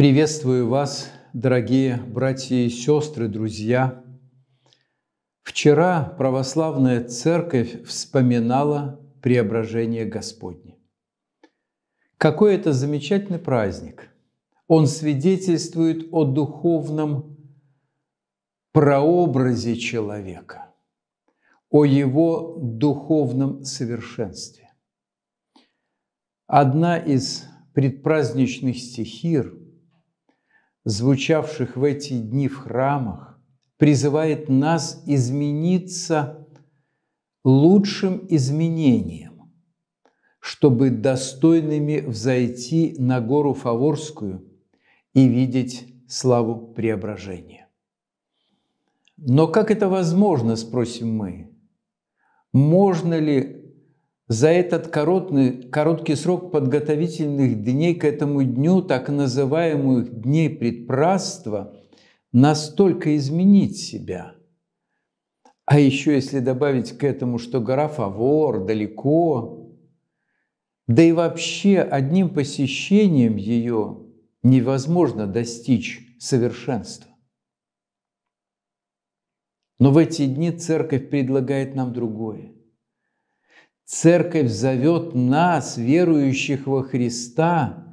Приветствую вас, дорогие братья и сестры, друзья. Вчера православная церковь вспоминала преображение Господне. Какой это замечательный праздник! Он свидетельствует о духовном прообразе человека, о его духовном совершенстве. Одна из предпраздничных стихир – звучавших в эти дни в храмах, призывает нас измениться лучшим изменением, чтобы достойными взойти на гору Фаворскую и видеть славу преображения. Но как это возможно, спросим мы? Можно ли за этот короткий, короткий срок подготовительных дней к этому дню, так называемых дней предпраства, настолько изменить себя. А еще если добавить к этому, что гора Фавор далеко, да и вообще одним посещением ее невозможно достичь совершенства. Но в эти дни церковь предлагает нам другое – Церковь зовет нас, верующих во Христа,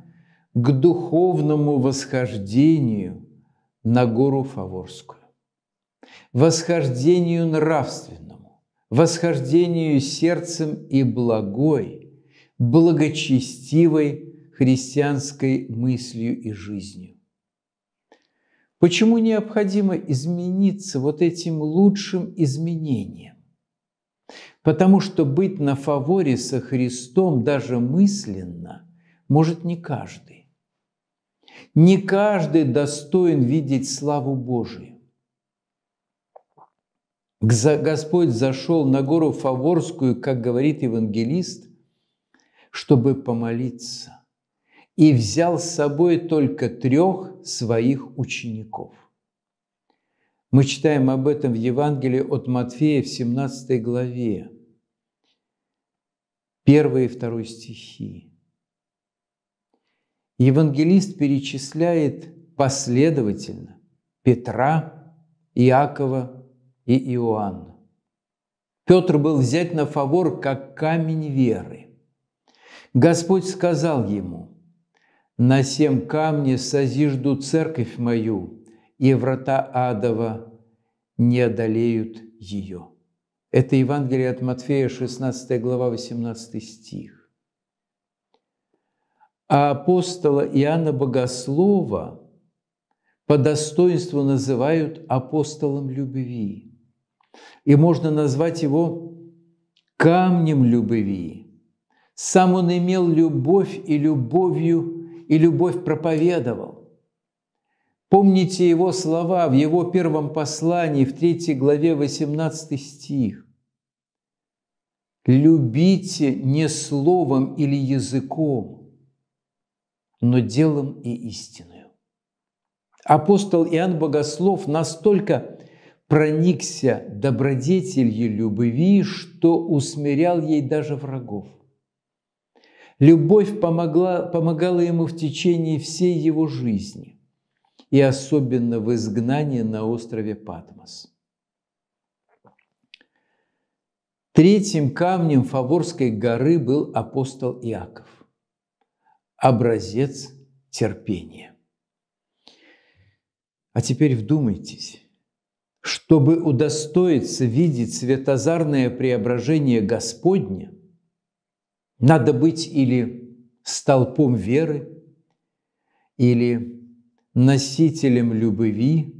к духовному восхождению на гору Фаворскую, восхождению нравственному, восхождению сердцем и благой, благочестивой христианской мыслью и жизнью. Почему необходимо измениться вот этим лучшим изменением? Потому что быть на фаворе со Христом даже мысленно может не каждый. Не каждый достоин видеть славу Божию. Господь зашел на гору Фаворскую, как говорит евангелист, чтобы помолиться, и взял с собой только трех своих учеников. Мы читаем об этом в Евангелии от Матфея в 17 главе первой и второй стихи. Евангелист перечисляет последовательно Петра, Иакова и Иоанна. Петр был взять на фавор как камень веры. Господь сказал ему, «На семь камне созижду церковь мою, и врата адова не одолеют ее». Это Евангелие от Матфея, 16 глава, 18 стих. А апостола Иоанна Богослова по достоинству называют апостолом любви. И можно назвать его камнем любви. Сам он имел любовь и любовью, и любовь проповедовал. Помните его слова в его первом послании в третьей главе 18 стих. Любите не словом или языком, но делом и истиною. Апостол Иоанн Богослов настолько проникся добродетелью любви, что усмирял ей даже врагов. Любовь помогла, помогала ему в течение всей его жизни и особенно в изгнании на острове Патмос. Третьим камнем Фаворской горы был апостол Иаков, образец терпения. А теперь вдумайтесь, чтобы удостоиться видеть светозарное преображение Господня, надо быть или столпом веры, или носителем любви,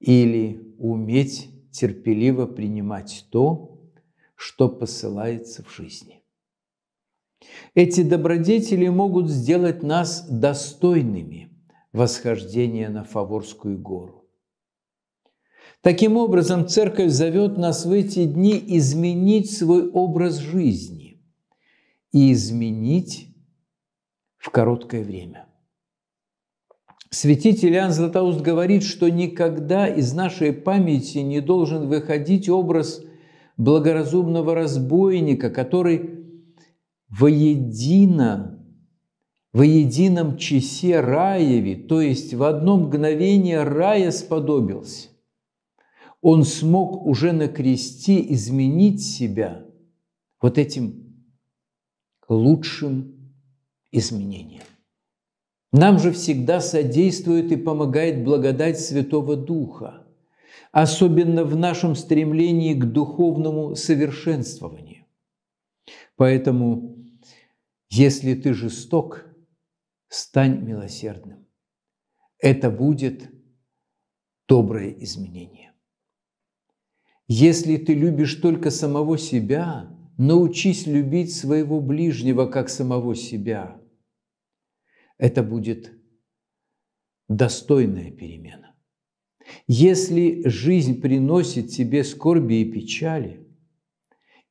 или уметь терпеливо принимать то, что посылается в жизни. Эти добродетели могут сделать нас достойными восхождения на Фаворскую гору. Таким образом, Церковь зовет нас в эти дни изменить свой образ жизни и изменить в короткое время. Святитель Иоанн Златоуст говорит, что никогда из нашей памяти не должен выходить образ благоразумного разбойника, который воедино, во едином часе раеве, то есть в одно мгновение рая сподобился. Он смог уже на кресте изменить себя вот этим лучшим изменением. Нам же всегда содействует и помогает благодать Святого Духа – особенно в нашем стремлении к духовному совершенствованию. Поэтому, если ты жесток, стань милосердным. Это будет доброе изменение. Если ты любишь только самого себя, научись любить своего ближнего как самого себя. Это будет достойная перемена. Если жизнь приносит тебе скорби и печали,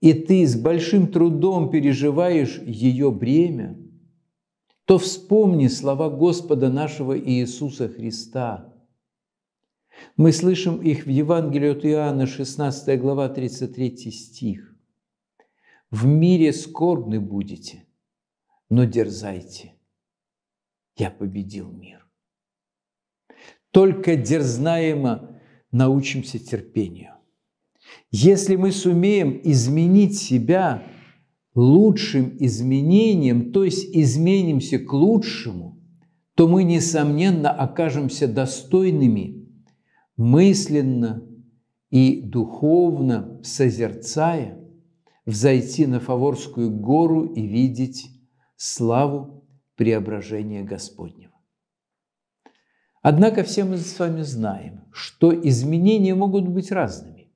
и ты с большим трудом переживаешь ее бремя, то вспомни слова Господа нашего Иисуса Христа. Мы слышим их в Евангелии от Иоанна, 16 глава, 33 стих. «В мире скорбны будете, но дерзайте, я победил мир» только дерзнаемо научимся терпению. Если мы сумеем изменить себя лучшим изменением, то есть изменимся к лучшему, то мы, несомненно, окажемся достойными мысленно и духовно созерцая, взойти на Фаворскую гору и видеть славу преображения Господня. Однако все мы с вами знаем, что изменения могут быть разными.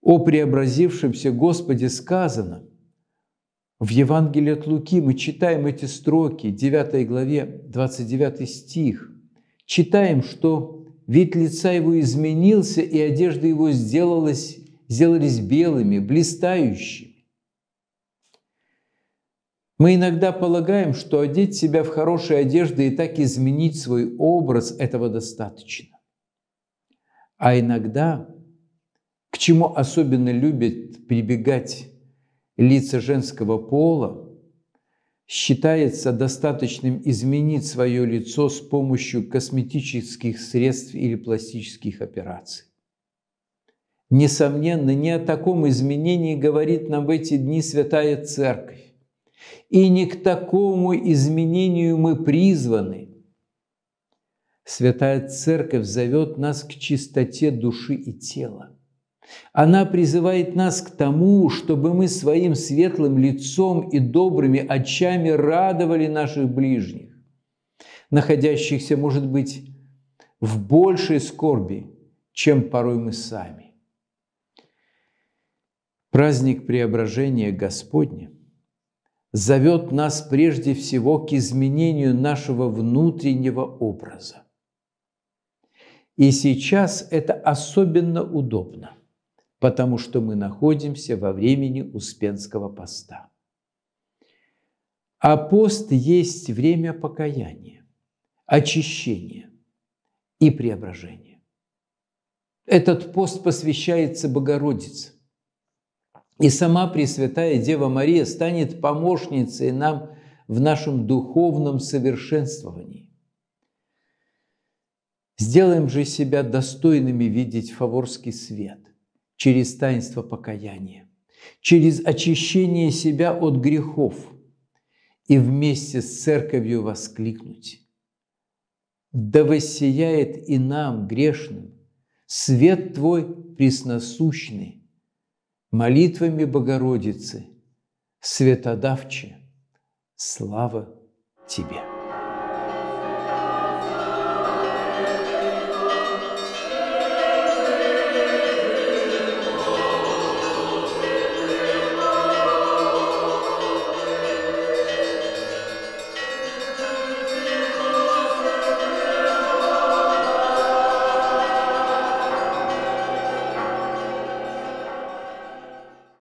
О преобразившемся Господе сказано, в Евангелии от Луки мы читаем эти строки, 9 главе, 29 стих. Читаем, что «Вид лица его изменился, и одежда его сделалась, сделались белыми, блистающими». Мы иногда полагаем, что одеть себя в хорошие одежды и так изменить свой образ – этого достаточно. А иногда, к чему особенно любят прибегать лица женского пола, считается достаточным изменить свое лицо с помощью косметических средств или пластических операций. Несомненно, не о таком изменении говорит нам в эти дни Святая Церковь. И не к такому изменению мы призваны. Святая Церковь зовет нас к чистоте души и тела. Она призывает нас к тому, чтобы мы своим светлым лицом и добрыми очами радовали наших ближних, находящихся, может быть, в большей скорби, чем порой мы сами. Праздник преображения Господня – зовет нас прежде всего к изменению нашего внутреннего образа. И сейчас это особенно удобно, потому что мы находимся во времени Успенского поста. А пост есть время покаяния, очищения и преображения. Этот пост посвящается Богородице – и сама Пресвятая Дева Мария станет помощницей нам в нашем духовном совершенствовании. Сделаем же себя достойными видеть фаворский свет через таинство покаяния, через очищение себя от грехов и вместе с Церковью воскликнуть. Да воссияет и нам, грешным, свет Твой пресносущный, молитвами Богородицы, светодавче, слава Тебе!